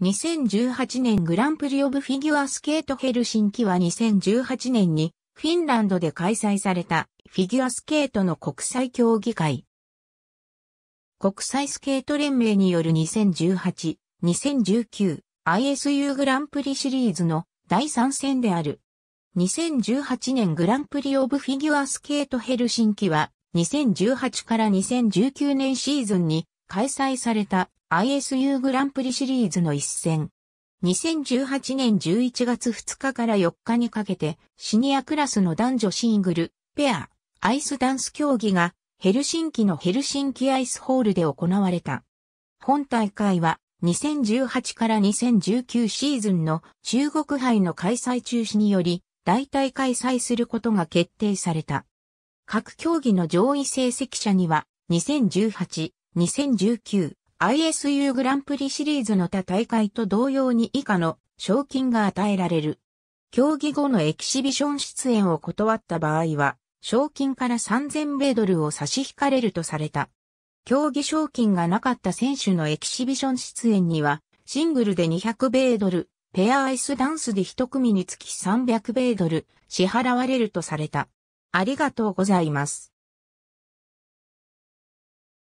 2018年グランプリオブフィギュアスケートヘルシンキは2018年にフィンランドで開催されたフィギュアスケートの国際競技会。国際スケート連盟による2018、2019 ISU グランプリシリーズの第3戦である。2018年グランプリオブフィギュアスケートヘルシンキは2018から2019年シーズンに開催された ISU グランプリシリーズの一戦。2018年11月2日から4日にかけて、シニアクラスの男女シングル、ペア、アイスダンス競技が、ヘルシンキのヘルシンキアイスホールで行われた。本大会は、2018から2019シーズンの中国杯の開催中止により、代替開催することが決定された。各競技の上位成績者には、2018、2019 ISU グランプリシリーズの他大会と同様に以下の賞金が与えられる。競技後のエキシビション出演を断った場合は、賞金から3000米ドルを差し引かれるとされた。競技賞金がなかった選手のエキシビション出演には、シングルで200米ドル、ペアアイスダンスで1組につき300米ドル支払われるとされた。ありがとうございます。